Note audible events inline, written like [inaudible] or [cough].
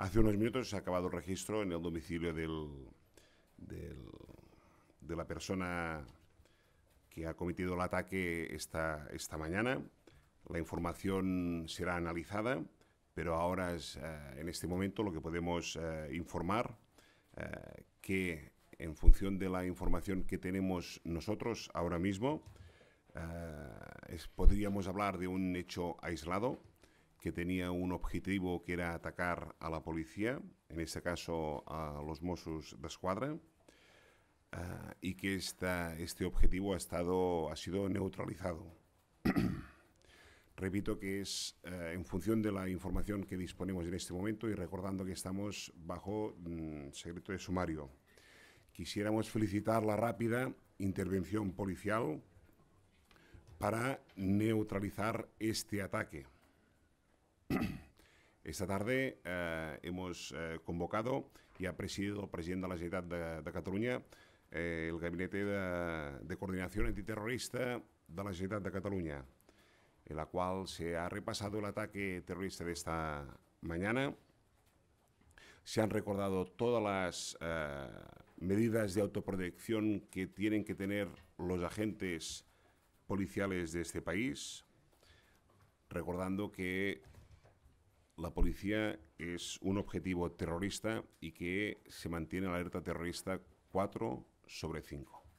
Hace unos minutos se ha acabado el registro en el domicilio de la persona que ha cometido el ataque esta, mañana. La información será analizada, pero ahora es, eh, en este momento lo que podemos eh, informar eh, que en función de la información que tenemos nosotros ahora mismo, podríamos hablar de un hecho aislado que tenía un objetivo que era atacar a la policía, en este caso a los Mossos de Escuadra, eh, y que este objetivo ha, estado, ha sido neutralizado. [clears throat] Repito que es eh, en función de la información que disponemos en este momento y recordando que estamos bajo mm, secreto de sumario. Quisiéramos felicitar la rápida intervención policial para neutralizar este ataque. Esta tarde eh, hemos eh, convocado y ha presidido el presidente de la Generalitat de, de Cataluña eh, el Gabinete de, de, Coordinación Antiterrorista de la Generalitat de Cataluña, en la cual se ha repasado el ataque terrorista de esta mañana. Se han recordado todas las eh, medidas de autoprotección que tienen que tener los agentes policiales de este país, recordando que la policía es un objetivo terrorista y que se mantiene la alerta terrorista 4 sobre 5.